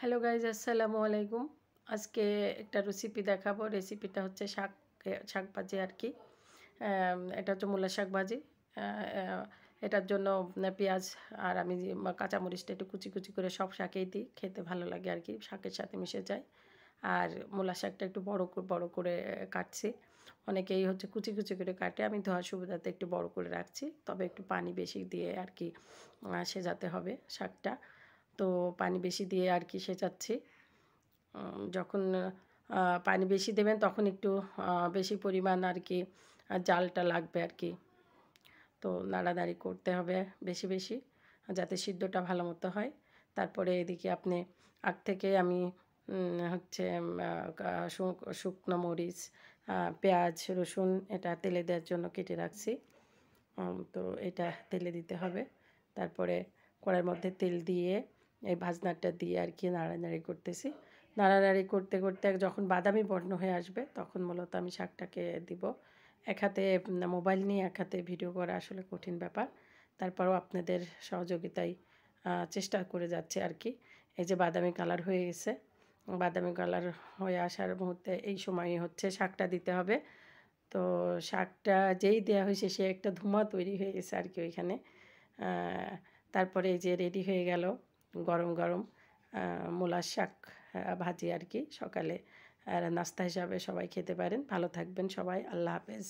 hello guys আসসালামু আলাইকুম আজকে একটা রেসিপি দেখাবো রেসিপিটা হচ্ছে শাক শাক ভাজি আর কি এটা হচ্ছে মূলা শাক ভাজি এটার জন্য পেঁয়াজ আর আমি কাঁচামরিচটা একটু কুচি কুচি করে সব শাকেই দিই খেতে ভালো লাগে আর কি শাকের সাথে মিশে যায় আর মূলা শাকটা একটু বড় বড় করে কাটছি অনেকেই হচ্ছে কুচি কুচি করে কাটে আমি ধোয়ার সুবিধাতে একটু বড় করে রাখছি তবে একটু পানি বেশি দিয়ে আর কি সেজাতে হবে শাকটা তো পানি বেশি দিয়ে আর কি সেচাচ্ছি যখন পানি বেশি দেবেন তখন একটু বেশি পরিমাণ আর কি জালটা লাগবে আর কি তো নাড়াদাড়ি করতে হবে বেশি বেশি যাতে সিদ্ধটা ভালো মতো হয় তারপরে এদিকে আপনি আগ থেকে আমি হচ্ছে শুকনো মরিচ পেঁয়াজ রসুন এটা তেলে দেওয়ার জন্য কেটে রাখছি তো এটা তেলে দিতে হবে তারপরে কড়াইয়ের মধ্যে তেল দিয়ে এই ভাজনাটা দিয়ে আর কি নাড়ানাড়ি করতেছি নাড়ানাড়ি করতে করতে যখন বাদামি বর্ণ হয়ে আসবে তখন মূলত আমি শাকটাকে দিব এক হাতে মোবাইল নিয়ে এক হাতে ভিডিও করা আসলে কঠিন ব্যাপার তারপরও আপনাদের সহযোগিতায় চেষ্টা করে যাচ্ছে আর কি এই যে বাদামি কালার হয়ে গেছে বাদামি কালার হয়ে আসার মুহূর্তে এই সময়ই হচ্ছে শাকটা দিতে হবে তো শাকটা যেই দেয়া হয়েছে সে একটা ধোঁয়া তৈরি হয়ে গেছে আর কি ওইখানে তারপরে এই যে রেডি হয়ে গেল গরম গরম মূলার শাক ভাজি আর কি সকালে নাস্তা হিসাবে সবাই খেতে পারেন ভালো থাকবেন সবাই আল্লাহ হাফেজ